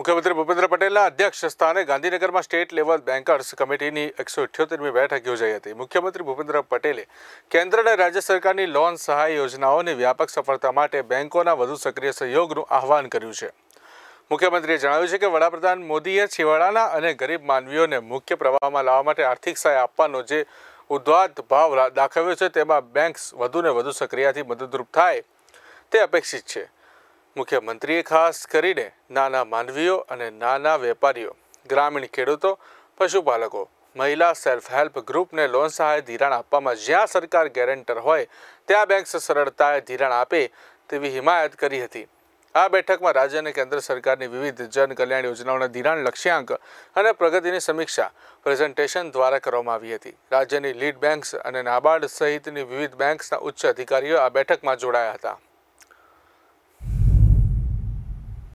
મુખ્યમંત્રી ભૂપેન્દ્ર પટેલના અધ્યક્ષ સ્થાને ગાંધીનગરમાં સ્ટેટ લેવલ બેન્કર્સ કમિટીની એકસો ઇઠ્યોતેરમી બેઠક યોજાઈ હતી મુખ્યમંત્રી ભૂપેન્દ્ર પટેલે કેન્દ્ર અને રાજ્ય સરકારની લોન સહાય યોજનાઓની વ્યાપક સફળતા માટે બેન્કોના વધુ સક્રિય સહયોગનું આહવાન કર્યું છે મુખ્યમંત્રીએ જણાવ્યું છે કે વડાપ્રધાન મોદીએ છેવાડાના અને ગરીબ માનવીઓને મુખ્ય પ્રવાહમાં લાવવા માટે આર્થિક સહાય આપવાનો જે ઉદ્વાત ભાવ દાખવ્યો છે તેમાં બેંક્સ વધુને વધુ સક્રિયથી મદદરૂપ થાય તે અપેક્ષિત છે મુખ્યમંત્રીએ ખાસ કરીને નાના માનવીઓ અને નાના વેપારીઓ ગ્રામીણ ખેડૂતો પશુપાલકો મહિલા સેલ્ફ હેલ્પ ગ્રુપને લોન સહાય ધિરાણ આપવામાં જ્યાં સરકાર ગેરેન્ટર હોય ત્યાં બેંક્સ સરળતાએ ધિરાણ આપે તેવી હિમાયત કરી હતી આ બેઠકમાં રાજ્ય અને કેન્દ્ર સરકારની વિવિધ જનકલ્યાણ યોજનાઓના ધિરાણ લક્ષ્યાંક અને પ્રગતિની સમીક્ષા પ્રેઝન્ટેશન દ્વારા કરવામાં આવી હતી રાજ્યની લીડ બેંક્સ અને નાબાર્ડ સહિતની વિવિધ બેંક્સના ઉચ્ચ અધિકારીઓ આ બેઠકમાં જોડાયા હતા